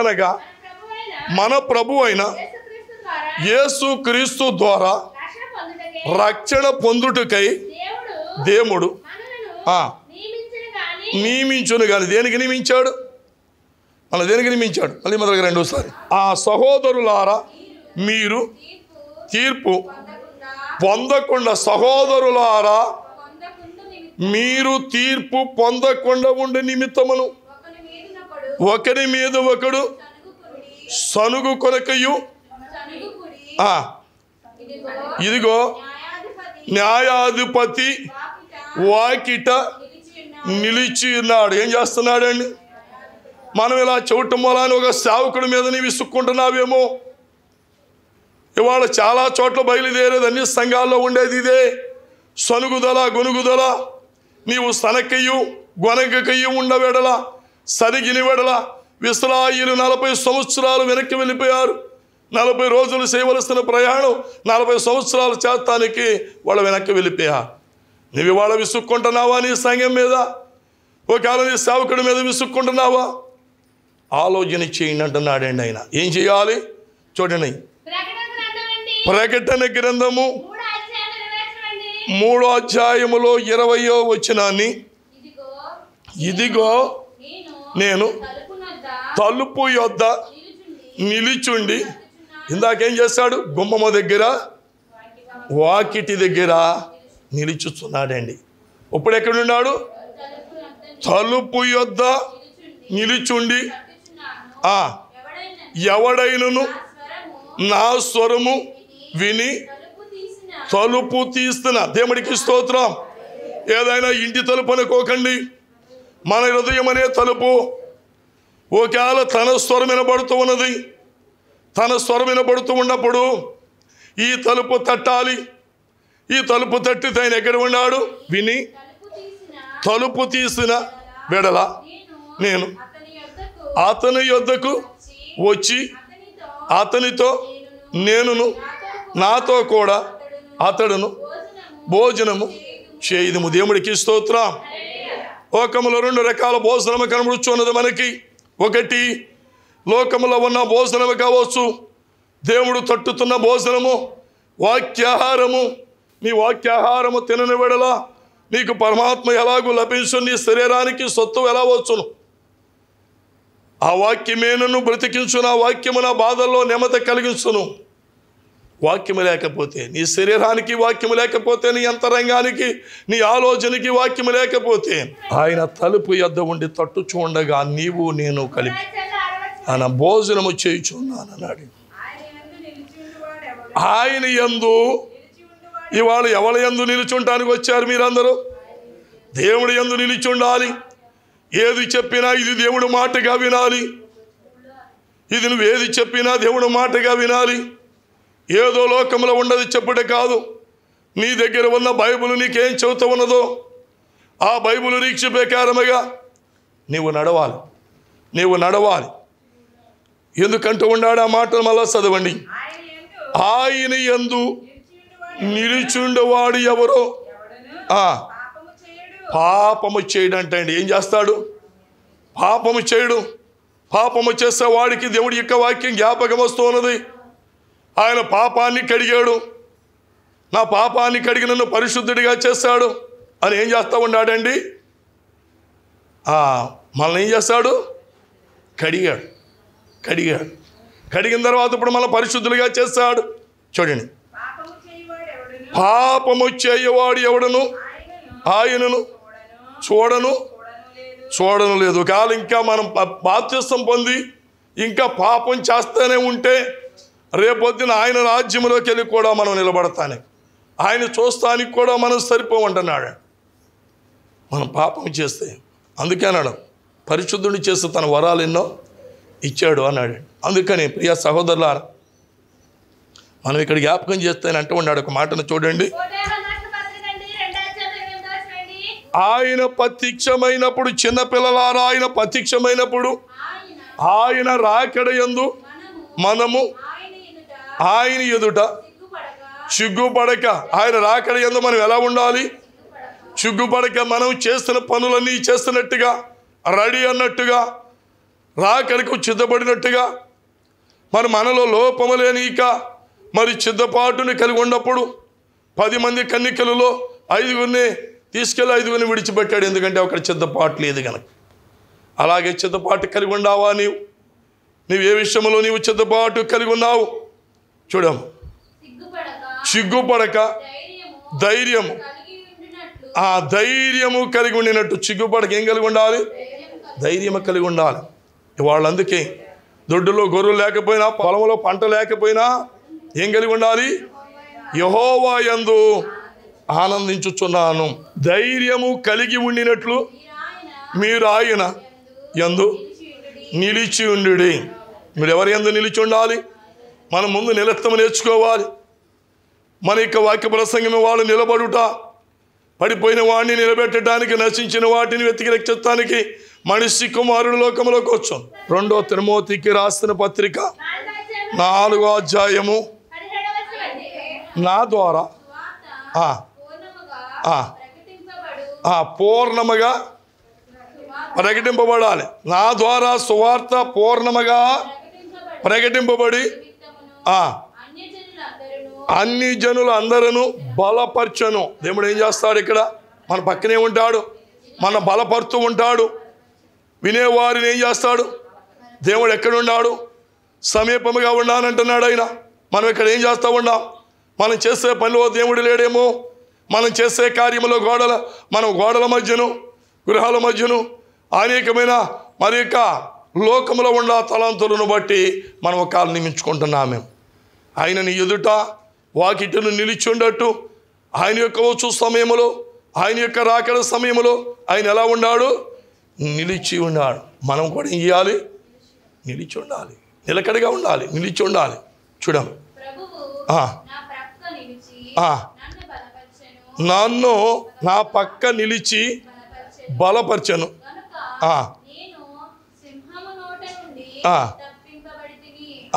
ముక్కలుగా మన ప్రభు అయిన యేసు క్రీస్తు ద్వారా రక్షణ పొందుటకై దేవుడు నియమించును కానీ దేనికి నియమించాడు మళ్ళీ దేనికి నియమించాడు మళ్ళీ మొదలుగా రెండోసారి ఆ సహోదరులారా మీరు తీర్పు పొందకుండా సహోదరులారా మీరు తీర్పు పొందకుండా ఉండే నిమిత్తమును ఒకరి మీద ఒకడు సనుగు కొరకయు ఇదిగో న్యాయాధిపతి వాకిట నిలిచి ఉన్నాడు ఏం చేస్తున్నాడండి మనం ఇలా చెవిటం వలన ఒక సేవకుడి మీద నీ విసుక్కుంటున్నావేమో ఇవాళ చాలా చోట్ల బయలుదేరేది అన్ని సంఘాల్లో ఉండేది ఇదే సనుగుదల గొనుగుదల నీవు సనకయ్యు గొనగకయ్యు ఉండవేడలా సరిగిలి వెడల విశ్రాయిలు నలభై సంవత్సరాలు వెనక్కి వెళ్ళిపోయారు నలభై రోజులు చేయవలసిన ప్రయాణం నలభై సంవత్సరాలు చేస్తానికి వాళ్ళు వెనక్కి వెళ్ళిపోయారు నువ్వు ఇవాళ విసుక్కుంటున్నావా నీ సంఘం మీద ఒకవేళ నీ సేవకుడి మీద విసుక్కుంటున్నావా ఆలోచన చేయండి అంటున్నాడండి ఆయన ఏం చేయాలి చూడండి ప్రకటన గ్రంథము మూడో అధ్యాయములో ఇరవయో వచ్చినాన్ని ఇదిగో నేను తలుపు యొద్ద నిలిచుండి ఇందాకేం చేస్తాడు గుమ్మమ్మ దగ్గర వాకిటి దగ్గర నిలుచుతున్నాడండి ఇప్పుడు ఎక్కడున్నాడు తలుపు యొద్ద నిలుచుండి ఎవడైనను నా స్వరము విని తలుపు తీస్తున్న దేవుడికి స్తోత్రం ఏదైనా ఇంటి తలుపు అనుకోకండి మన హృదయం అనే తలుపు ఒకవేళ తన స్వరం వినబడుతూ ఉన్నది తన స్వరం వినబడుతూ ఉన్నప్పుడు ఈ తలుపు తట్టాలి ఈ తలుపు తట్టి ఆయన ఎక్కడ ఉన్నాడు విని తలుపు తీసిన వెడల నేను అతని యొద్దకు వచ్చి అతనితో నేనును నాతో కూడా అతడును భోజనము చేయదుము దేవుడికి స్తోత్రం లోకములో రెండు రకాల భోజనము కనబడుచున్నది మనకి ఒకటి లోకములో ఉన్న భోజనము కావచ్చు దేవుడు తట్టుతున్న భోజనము వాక్యాహారము నీ వాక్యాహారము తినని వెడలా నీకు పరమాత్మ ఎలాగూ లభించు నీ శరీరానికి సొత్తు ఎలా వచ్చును ఆ వాక్యమేనను బ్రతికించు నా వాక్యము నా బాధల్లో నెమ్మది కలిగించును వాక్యం లేకపోతే నీ శరీరానికి వాక్యం లేకపోతే నీ అంతరంగానికి నీ ఆలోచనకి వాక్యం లేకపోతే ఆయన తలుపు ఎద్ద ఉండి తట్టు చూడగా నీవు నేను కలిపి ఆయన భోజనము చేయుచున్నాను అన్నాడు ఆయన ఎందు ఇవాళ ఎవరి ఎందు నిలుచుంటానికి వచ్చారు మీరందరూ దేవుడు ఎందు నిలుచుండాలి ఏది చెప్పినా ఇది దేవుడు మాటగా వినాలి ఇది నువ్వు ఏది చెప్పినా దేవుడు మాటగా వినాలి ఏదో లోకంలో ఉండదు చెప్పుడే కాదు నీ దగ్గర ఉన్న బైబుల్ నీకేం చెబుతూ ఉన్నదో ఆ బైబుల్ రీక్ష ప్రకారముగా నీవు నడవాలి నీవు నడవాలి ఎందుకంటూ ఉండాడు ఆ మాటలు మళ్ళా చదవండి ఆయన ఎందు నిలిచుండవాడు ఎవరో పాపము చేయడం అంటే అండి ఏం చేస్తాడు పాపము చేయడు పాపము చేస్తే వాడికి దేవుడి యొక్క వాక్యం జ్ఞాపకం వస్తూ ఉన్నది ఆయన పాపాన్ని కడిగాడు నా పాపాన్ని కడిగి నన్ను పరిశుద్ధుడిగా చేస్తాడు అని ఏం చేస్తూ ఉన్నాడండి మనల్ని ఏం చేస్తాడు కడిగాడు కడిగాడు కడిగిన తర్వాత ఇప్పుడు మళ్ళీ పరిశుద్ధులుగా చేస్తాడు చూడండి పాపము చేయవాడు ఎవడను ఆయనను చూడను చూడను లేదు కాదు ఇంకా మనం బాధ్యస్థం పొంది ఇంకా పాపం చేస్తూనే ఉంటే రేపొద్దున ఆయన రాజ్యంలోకి వెళ్ళి కూడా మనం నిలబడతానే ఆయన చూస్తానికి కూడా మనం సరిపోమంటున్నాడు మనం పాపం చేస్తే అందుకే అన్నాడు పరిశుద్ధుని చేస్తే తన వరాలు ఎన్నో ఇచ్చాడు అన్నాడు అందుకని ప్రియ సహోదరుల మనం ఇక్కడ జ్ఞాపకం చేస్తే అంటూ ఉన్నాడు ఒక మాటను చూడండి ఆయన ప్రత్యక్షమైనప్పుడు చిన్నపిల్లలారా ఆయన ప్రత్యక్షమైనప్పుడు ఆయన రాకడ ఎందు మనము ఆయన ఎదుట చిగ్గుపడక ఆయన రాకడ ఎందు మనం ఎలా ఉండాలి చిగ్గుపడక మనం చేస్తున్న పనులన్నీ చేస్తున్నట్టుగా రెడీ అన్నట్టుగా రాకడకు సిద్ధపడినట్టుగా మరి మనలో లోపము ఇక మరి చిద్దపాటుని కలిగి ఉన్నప్పుడు పది మంది కన్నికలలో ఐదుగురిని తీసుకెళ్ళి ఐదుగురిని విడిచిపెట్టాడు ఎందుకంటే అక్కడ చిద్దపాటు లేదు కనుక అలాగే చిద్దపాటు కలిగి ఉండావా నీవు నీవు ఏ విషయంలో నీవు చిద్దపాటు కలిగి ఉన్నావు చూడము సిగ్గుపడక ధైర్యము ఆ ధైర్యము కలిగి ఉండినట్టు సిగ్గుపడక ఏం కలిగి ఉండాలి ధైర్యము కలిగి ఉండాలి వాళ్ళందుకే దొడ్డులో గొర్రెలు లేకపోయినా పొలంలో పంట లేకపోయినా ఏం కలిగి ఉండాలి యహోవా యందు ఆనందించుచున్నాను ధైర్యము కలిగి ఉండినట్లు మీరు ఆయన ఎందు నిలిచి ఉండు మీరు ఎవరి ఎందు నిలిచి ఉండాలి మనం ముందు నిలత్తము నేర్చుకోవాలి మన యొక్క వాక్య ప్రసంగం వాళ్ళు నిలబడుట పడిపోయిన వాడిని నిలబెట్టడానికి నశించిన వాటిని వెతికి రక్షిస్తానికి మనిషి కుమారుడు లోకంలోకి వచ్చాం రెండో తిరుమోతికి రాసిన పత్రిక నాలుగో అధ్యాయము నా ద్వారా పూర్ణముగా ప్రకటింపబడాలి నా ద్వారా సువార్త పూర్ణముగా ప్రకటింపబడి అన్ని జనులు అందరూ బలపరచను దేవుడు ఏం చేస్తాడు ఇక్కడ మన పక్కనే ఉంటాడు మన బలపరుతూ ఉంటాడు వినేవారిని ఏం చేస్తాడు దేవుడు ఎక్కడున్నాడు సమీపముగా ఉన్నానంటున్నాడు ఆయన మనం ఇక్కడ ఏం చేస్తూ ఉన్నాం మనం చేసే పనిలో దేవుడు లేడేమో మనం చేసే కార్యంలో గోడల మనం గోడల మధ్యను గృహాల మధ్యను అనేకమైన మరి యొక్క లోకంలో ఉన్న తలాంతులను బట్టి మనం ఒక నియమించుకుంటున్నాం మేము ఆయనని ఎదుట వాకిటను నిలిచుండట్టు ఆయన యొక్క వచ్చు సమయంలో ఆయన యొక్క రాకడ సమయంలో ఆయన ఎలా ఉన్నాడు నిలిచి ఉన్నాడు మనం కూడా ఏం చేయాలి నిలిచి ఉండాలి నిలకడగా ఉండాలి నిలిచి ఉండాలి చూడము నన్ను నా పక్క నిలిచి బలపరచను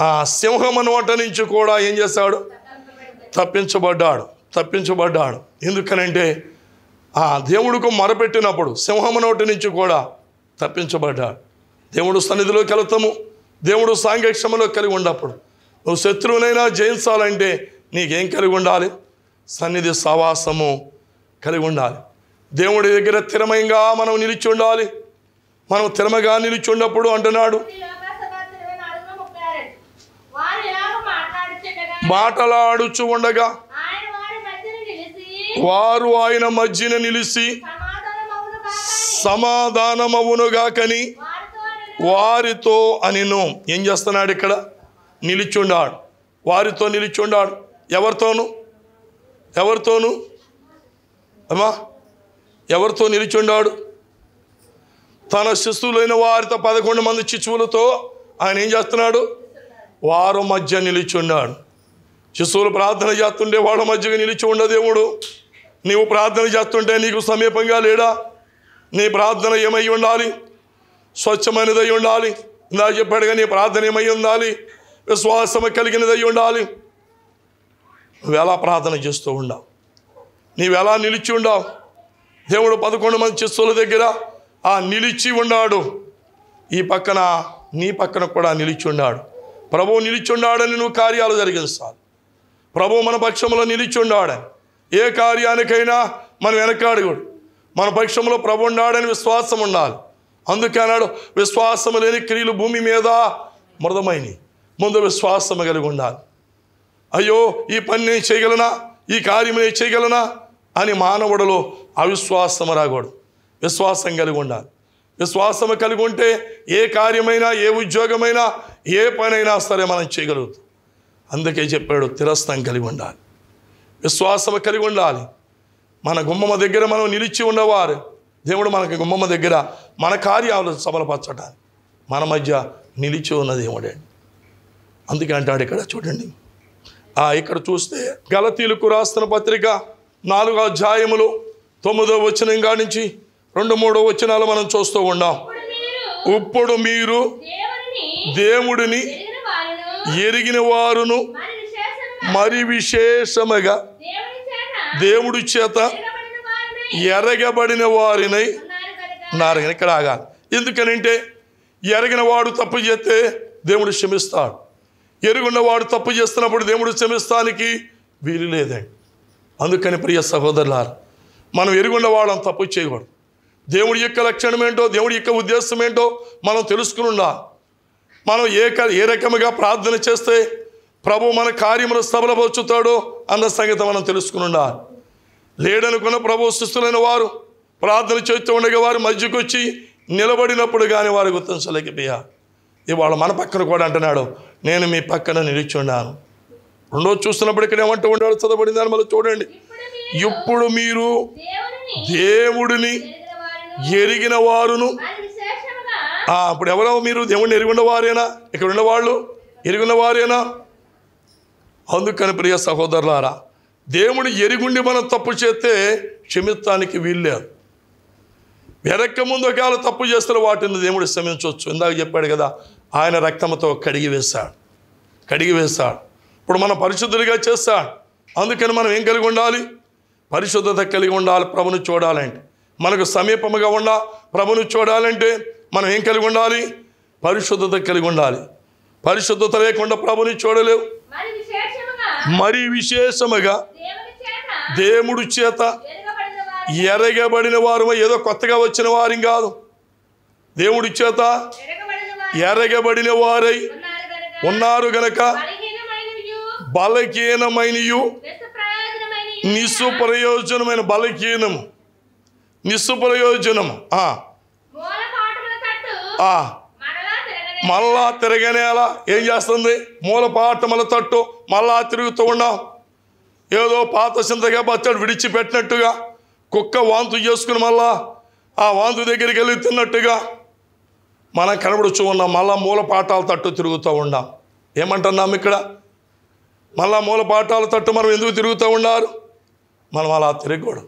ఆ సింహం వంట నుంచి కూడా ఏం చేశాడు తప్పించబడ్డాడు తప్పించబడ్డాడు ఎందుకనంటే ఆ దేవుడికి మొరపెట్టినప్పుడు సింహం నోటి నుంచి కూడా తప్పించబడ్డాడు దేవుడు సన్నిధిలో కలుతాము దేవుడు సాంగక్షంలో కలిగి ఉన్నప్పుడు నువ్వు శత్రువునైనా జయించాలంటే నీకేం కలిగి ఉండాలి సన్నిధి సవాసము కలిగి ఉండాలి దేవుడి దగ్గర తిరమయంగా మనం నిలిచి ఉండాలి మనం తిరమగా నిలిచి ఉన్నప్పుడు అంటున్నాడు మాటలాడుచు ఉండగా వారు ఆయన మధ్యన నిలిచి సమాధానమవునుగా కని వారితో అనిను ఏం చేస్తున్నాడు ఇక్కడ నిలిచుండాడు వారితో నిలిచుండాడు ఎవరితోను ఎవరితోను అమ్మా ఎవరితో నిలిచుండాడు తన శిశువులైన వారితో పదకొండు మంది శిశువులతో ఆయన ఏం చేస్తున్నాడు వారు మధ్య నిలిచున్నాడు శిశువులు ప్రార్థన చేస్తుంటే వాళ్ళ మధ్యగా నిలిచి ఉండ దేవుడు నీవు ప్రార్థన చేస్తుంటే నీకు సమీపంగా లేడా నీ ప్రార్థన ఏమై ఉండాలి స్వచ్ఛమైనదై ఉండాలి ఇందా చెప్పాడుగా నీ ప్రార్థన ఏమై ఉండాలి విశ్వాసం కలిగినదై ఉండాలి నువ్వెలా ప్రార్థన చేస్తూ ఉండవు నీవెలా నిలిచి ఉండవు దేవుడు పదకొండు మంది శిశువుల దగ్గర ఆ నిలిచి ఉన్నాడు ఈ పక్కన నీ పక్కన కూడా నిలిచి ఉన్నాడు ప్రభువు నిలిచి ఉన్నాడని నువ్వు కార్యాలు జరిగిస్తాను ప్రభు మన పక్షంలో నిలిచి నిలిచున్నాడు ఏ కార్యానికైనా మనం వెనకాడకూడదు మన పక్షంలో ప్రభు ఉండాడని విశ్వాసం ఉండాలి అందుకే అన్నాడు విశ్వాసం లేని క్రియలు భూమి మీద మృదమైనవి ముందు విశ్వాసం కలిగి ఉండాలి అయ్యో ఈ పని నేను చేయగలనా ఈ కార్యం నేను చేయగలనా అని మానవుడులో అవిశ్వాసం రాకూడదు విశ్వాసం కలిగి ఉండాలి విశ్వాసం కలిగి ఉంటే ఏ కార్యమైనా ఏ ఉద్యోగమైనా ఏ పనైనా సరే మనం చేయగలుగుతాం అందుకే చెప్పాడు తిరస్థం కలిగి ఉండాలి విశ్వాసము కలిగి ఉండాలి మన గుమ్మమ్మ దగ్గర మనం నిలిచి ఉన్నవారు దేవుడు మనకి గుమ్మమ్మ దగ్గర మన కార్యాలు సఫలపరచడానికి మన మధ్య నిలిచి ఉన్న దేవుడే అందుకే అంటాడు ఇక్కడ చూడండి ఇక్కడ చూస్తే గలతీలకు రాస్తున్న పత్రిక నాలుగో అధ్యాయములు తొమ్మిదో వచ్చిన నుంచి రెండు మూడో వచనాలు మనం చూస్తూ ఉన్నాం ఇప్పుడు మీరు దేవుడిని ఎరిగిన వారును మరి విశేషముగా దేవుడి చేత ఎరగబడిన వారినై నారగని ఇక్కడ ఆగాలి ఎందుకనంటే ఎరగిన వాడు తప్పు చేస్తే దేవుడు క్షమిస్తాడు ఎరుగున్నవాడు తప్పు చేస్తున్నప్పుడు దేవుడు క్షమిస్తానికి వీలు లేదండి అందుకని ప్రియ సహోదరులారు మనం ఎరుగున్న తప్పు చేయకూడదు దేవుడి యొక్క లక్షణం ఏంటో దేవుడి యొక్క ఉద్దేశం ఏంటో మనం తెలుసుకుని ఉండాలి మనం ఏ ఏ రకముగా ప్రార్థన చేస్తే ప్రభు మన కార్యములు సబలపరుచుతాడో అన్న సంగతి మనం తెలుసుకుని ఉండాలి లేడనుకున్న ప్రభు సుస్థులైన వారు ప్రార్థన చేస్తూ ఉండగా వారు మధ్యకు వచ్చి నిలబడినప్పుడు కానీ వారు గుర్తించలేకపోయా ఇవాళ మన పక్కన కూడా అంటున్నాడు నేను మీ పక్కన ఉన్నాను రెండో చూస్తున్నప్పుడు ఇక్కడ ఏమంటూ ఉన్నాడు చదవబడింది అని మళ్ళీ చూడండి ఇప్పుడు మీరు దేవుడిని ఎరిగిన వారును అప్పుడు ఎవరో మీరు దేవుణ్ణి వారేనా ఇక్కడ ఉన్నవాళ్ళు వారేనా అందుకని ప్రియ సహోదరులారా దేవుడు ఎరుగుండి మనం తప్పు చేస్తే క్షమిత్తానికి వీల్లేదు వెనక్క ముందు ఒకవేళ తప్పు చేస్తున్న వాటిని దేవుడు క్షమించవచ్చు ఇందాక చెప్పాడు కదా ఆయన రక్తంతో కడిగి వేశాడు కడిగి వేశాడు ఇప్పుడు మనం పరిశుద్ధులుగా చేస్తాడు అందుకని మనం ఏం కలిగి ఉండాలి పరిశుద్ధత కలిగి ఉండాలి ప్రభును చూడాలంటే మనకు సమీపముగా ఉండ ప్రభును చూడాలంటే మనం ఏం కలిగి ఉండాలి పరిశుద్ధత కలిగి ఉండాలి పరిశుద్ధత లేకుండా ప్రభుని చూడలేవు మరి విశేషముగా దేవుడు చేత ఎరగబడిన వారు ఏదో కొత్తగా వచ్చిన వారిం కాదు దేవుడి చేత ఎరగబడిన వారై ఉన్నారు గనక బలహీనమైనయు నిస్సుప్రయోజనమైన బలహీనం ప్రయోజనము మళ్ళా తిరగనేలా ఏం చేస్తుంది మళ్ళీ తట్టు మళ్ళా తిరుగుతూ ఉన్నాం ఏదో పాత చింతగా పచ్చడి విడిచిపెట్టినట్టుగా కుక్క వాంతు చేసుకుని మళ్ళా ఆ వాంతు దగ్గరికి వెళ్ళి తిన్నట్టుగా మనం కనబడుచూ ఉన్నాం మళ్ళా పాఠాలు తట్టు తిరుగుతూ ఉన్నాం ఏమంటున్నాం ఇక్కడ మళ్ళా మూల పాఠాలు తట్టు మనం ఎందుకు తిరుగుతూ ఉన్నారు మనం అలా తిరగకూడదు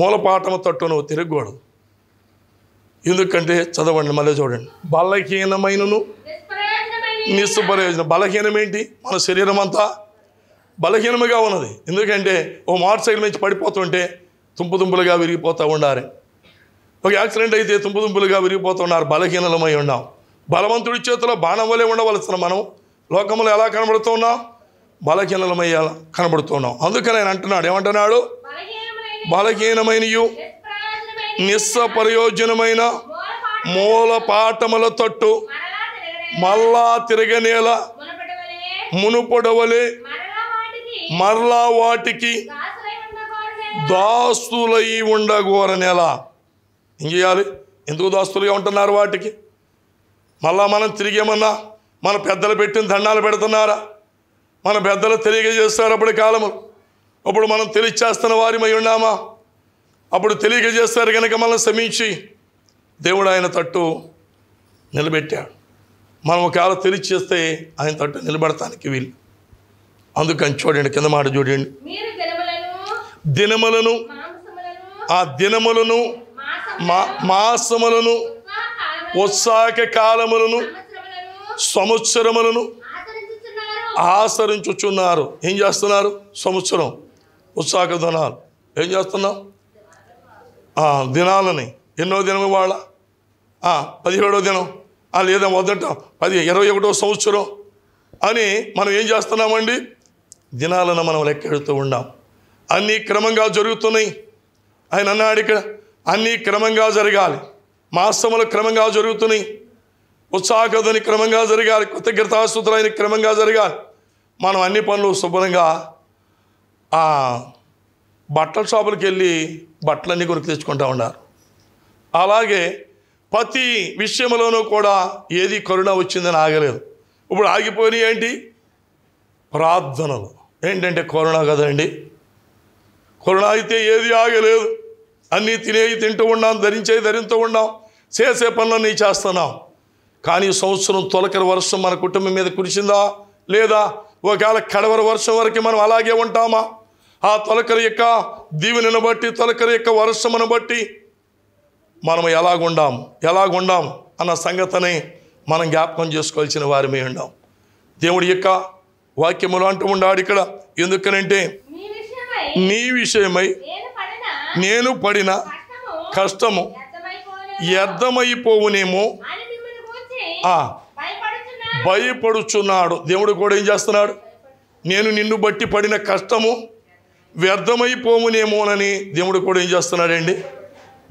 మూలపాఠం తట్టు నువ్వు తిరగకూడదు ఎందుకంటే చదవండి మళ్ళీ చూడండి బలహీనమైనను నిస్సుప్రయోజనం బలహీనం ఏంటి మన శరీరం అంతా బలహీనముగా ఉన్నది ఎందుకంటే ఓ మోటార్ సైకిల్ నుంచి పడిపోతుంటే తుంపు విరిగిపోతూ ఉండాలి ఒక యాక్సిడెంట్ అయితే తుంపు విరిగిపోతున్నారు బలహీనలమై ఉన్నాం బలవంతుడి చేతిలో బాణం వలె ఉండవలసిన మనం లోకంలో ఎలా కనబడుతున్నాం బలహీనలమయ్యేలా కనబడుతున్నాం అందుకని ఆయన అంటున్నాడు ఏమంటున్నాడు బలహీనమైనయు నిస్సప్రయోజనమైన మూల పాఠముల తట్టు మళ్ళా తిరగనేల మునుపొడవలే మరలా వాటికి దాస్తులై ఉండగోరనేలా ఏం చేయాలి ఎందుకు దాస్తులుగా ఉంటున్నారు వాటికి మళ్ళా మనం తిరిగేమన్నా మన పెద్దలు పెట్టిన దండాలు పెడుతున్నారా మన పెద్దలు తెలియజేస్తారు అప్పుడు కాలము అప్పుడు మనం తెలియచేస్తున్న వారి ఉన్నామా అప్పుడు తెలియజేస్తారు కనుక మనం శ్రమించి దేవుడు ఆయన తట్టు నిలబెట్టాడు మనం ఒకవేళ తెలియచేస్తే ఆయన తట్టు నిలబడటానికి వీలు అందుకని చూడండి కింద మాట చూడండి దినములను ఆ దినములను మా మాసములను ఉత్సాహక కాలములను సంవత్సరములను ఆచరించుచున్నారు ఏం చేస్తున్నారు సంవత్సరం ఉత్సాహ ధనాలు ఏం చేస్తున్నాం దినాలని ఎన్నో దినం ఇవాళ పదిహేడో దినం లేదా మొదట పది ఇరవై ఒకటో సంవత్సరం అని మనం ఏం చేస్తున్నామండి దినాలను మనం లెక్కెడుతూ ఉన్నాం అన్నీ క్రమంగా జరుగుతున్నాయి ఆయన అన్నాడు ఇక్కడ అన్నీ క్రమంగా జరగాలి మాసములు క్రమంగా జరుగుతున్నాయి ఉత్సాహదని క్రమంగా జరగాలి కృతజ్ఞతాస్తుతులు ఆయన క్రమంగా జరగాలి మనం అన్ని పనులు శుభ్రంగా బట్టల షాపులకు వెళ్ళి బట్టలన్నీ కొరకు తెచ్చుకుంటూ ఉన్నారు అలాగే ప్రతి విషయంలోనూ కూడా ఏది కరుణ వచ్చిందని ఆగలేదు ఇప్పుడు ఆగిపోయి ఏంటి ప్రార్థనలు ఏంటంటే కరోనా కదండి కరోనా అయితే ఏది ఆగలేదు అన్నీ తినేవి తింటూ ఉన్నాం ధరించేవి ధరింతూ ఉన్నాం చేసే పనులన్నీ చేస్తున్నాం కానీ సంవత్సరం తొలకరి వర్షం మన కుటుంబం మీద కురిసిందా లేదా ఒకవేళ కడవర వర్షం వరకు మనం అలాగే ఉంటామా ఆ తొలకరి యొక్క దీవెనను బట్టి తొలకరి యొక్క వర్షమును బట్టి మనం ఎలాగుండాం ఎలాగుండాం అన్న సంగతిని మనం జ్ఞాపకం చేసుకోవాల్సిన వారిమే ఉండాం దేవుడి యొక్క వాక్యములు అంటూ ఉండాడు ఇక్కడ ఎందుకనంటే నీ విషయమై నేను పడిన కష్టము వ్యర్థమైపోవునేమో భయపడుచున్నాడు దేవుడు కూడా ఏం చేస్తున్నాడు నేను నిన్ను బట్టి పడిన కష్టము వ్యర్థమైపోమునేమోనని దేవుడు కూడా ఏం చేస్తున్నాడండి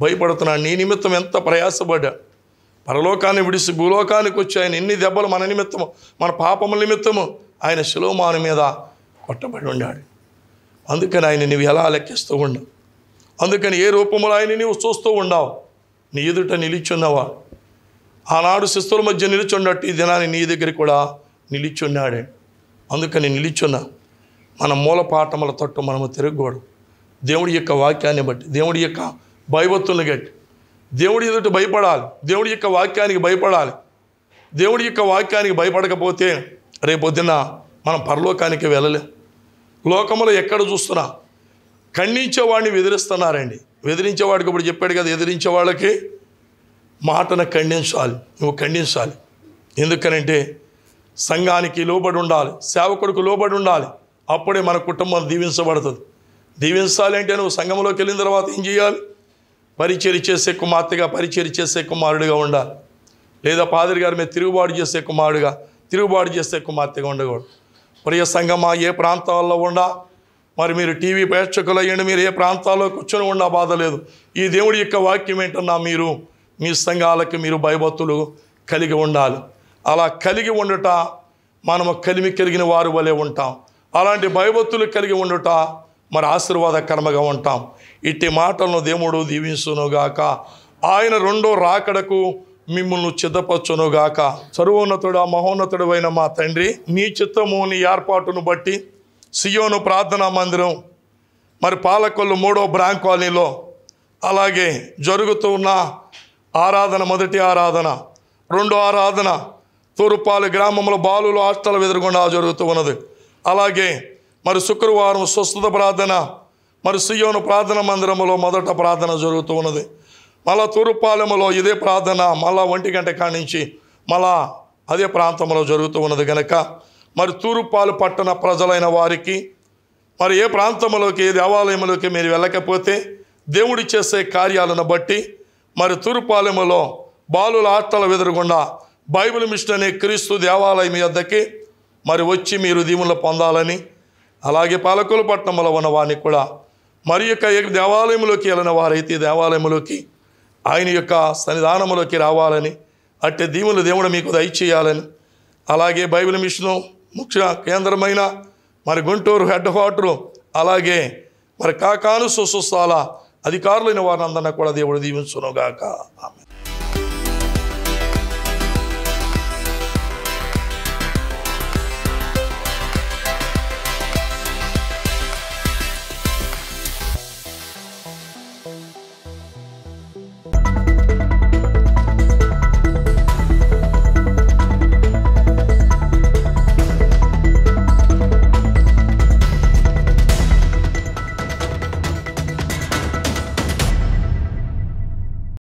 భయపడుతున్నాడు నీ నిమిత్తం ఎంత ప్రయాసపడ్డా పరలోకాన్ని విడిసి భూలోకానికి వచ్చి ఆయన ఎన్ని దెబ్బలు మన నిమిత్తము మన పాపముల నిమిత్తము ఆయన శిలోమాను మీద కొట్టబడి ఉన్నాడు అందుకని ఆయన నువ్వు ఎలా లెక్కిస్తూ ఉండవు అందుకని ఏ రూపంలో ఆయన నీవు చూస్తూ ఉండవు నీ ఎదుట నిలిచున్నావా ఆనాడు శిస్తుల మధ్య నిలిచున్నట్టు ఈ దినాన్ని నీ దగ్గర కూడా నిలిచున్నాడే అందుకని నిలిచున్నావు మన మూలపాఠముల తట్టు మనము తిరగకూడదు దేవుడి యొక్క వాక్యాన్ని బట్టి దేవుడి యొక్క భయవత్తుని గట్టి దేవుడి ఎదుటి భయపడాలి దేవుడి యొక్క వాక్యానికి భయపడాలి దేవుడి యొక్క వాక్యానికి భయపడకపోతే రేపొద్దున మనం పరలోకానికి వెళ్ళలేం లోకంలో ఎక్కడ చూస్తున్నా ఖండించేవాడిని బెదిరిస్తున్నారండి బెదిరించేవాడికి ఇప్పుడు చెప్పాడు కదా ఎదిరించే వాళ్ళకి మాటను ఖండించాలి నువ్వు ఖండించాలి ఎందుకనంటే సంఘానికి లోబడి ఉండాలి సేవకుడికి లోబడి ఉండాలి అప్పుడే మన కుటుంబం దీవించబడుతుంది దీవించాలి అంటే నువ్వు సంఘంలోకి వెళ్ళిన తర్వాత ఏం చేయాలి పరిచయం చేసే కుమార్తెగా పరిచయం చేసే కుమారుడిగా ఉండాలి లేదా పాదరి గారి మీద తిరుగుబాటు చేసే కుమారుడుగా తిరుగుబాటు చేసే కుమార్తెగా ఉండకూడదు ప్రియ సంఘమా ఏ ప్రాంతాల్లో ఉండా మరి మీరు టీవీ ప్రేక్షకులు అయ్యండి మీరు ఏ ప్రాంతాల్లో కూర్చొని ఉండా బాధ లేదు ఈ దేవుడి యొక్క వాక్యం ఏంటన్నా మీరు మీ సంఘాలకి మీరు భయభక్తులు కలిగి ఉండాలి అలా కలిగి ఉండటం మనము కలిమి కలిగిన వారు వలె ఉంటాం అలాంటి భయభక్తులు కలిగి ఉండుట మరి ఆశీర్వాద కర్మగా ఉంటాం ఇట్టి మాటలను దేవుడు దీవించునుగాక ఆయన రెండో రాకడకు మిమ్మల్ని సిద్ధపరచునుగాక సర్వోన్నతుడు మహోన్నతుడు అయిన మా తండ్రి నీ చిత్తము నీ ఏర్పాటును బట్టి సియోను ప్రార్థనా మందిరం మరి పాలకొల్లు మూడో బ్రాంక్ కాలనీలో అలాగే జరుగుతున్న ఆరాధన మొదటి ఆరాధన రెండో ఆరాధన తూరుపాలి గ్రామంలో బాలులు హాస్టల్ ఎదురుకుండా జరుగుతూ ఉన్నది అలాగే మరి శుక్రవారం స్వస్థత ప్రార్థన మరి సియోను ప్రార్థన మందిరంలో మొదట ప్రార్థన జరుగుతూ ఉన్నది మళ్ళా తూరుపాలెంలో ఇదే ప్రార్థన మళ్ళా ఒంటి గంట కానించి మళ్ళా అదే ప్రాంతంలో జరుగుతూ ఉన్నది కనుక మరి తూరుపాలు పట్టణ ప్రజలైన వారికి మరి ఏ ప్రాంతంలోకి ఏ దేవాలయంలోకి మీరు వెళ్ళకపోతే దేవుడు చేసే కార్యాలను బట్టి మరి తూరుపాలెంలో బాలుల ఆటల ఎదురుగుండా బైబిల్ మిషన్ అనే క్రీస్తు దేవాలయం యొద్దకి మరి వచ్చి మీరు దీవులు పొందాలని అలాగే పాలకొల పట్టణంలో ఉన్న వారిని కూడా మరి యొక్క దేవాలయంలోకి వెళ్ళిన వారైతే దేవాలయంలోకి ఆయన యొక్క సన్నిధానంలోకి రావాలని అట్టే దీవులు దేవుడు మీకు దయచేయాలని అలాగే బైబిల్ మిషను ముఖ్య కేంద్రమైన మరి గుంటూరు హెడ్ క్వార్టరు అలాగే మరి కాకాను సుస్థాల అధికారులైన వారిని అందరినీ కూడా దేవుడు దీవించునుగాక ఆమె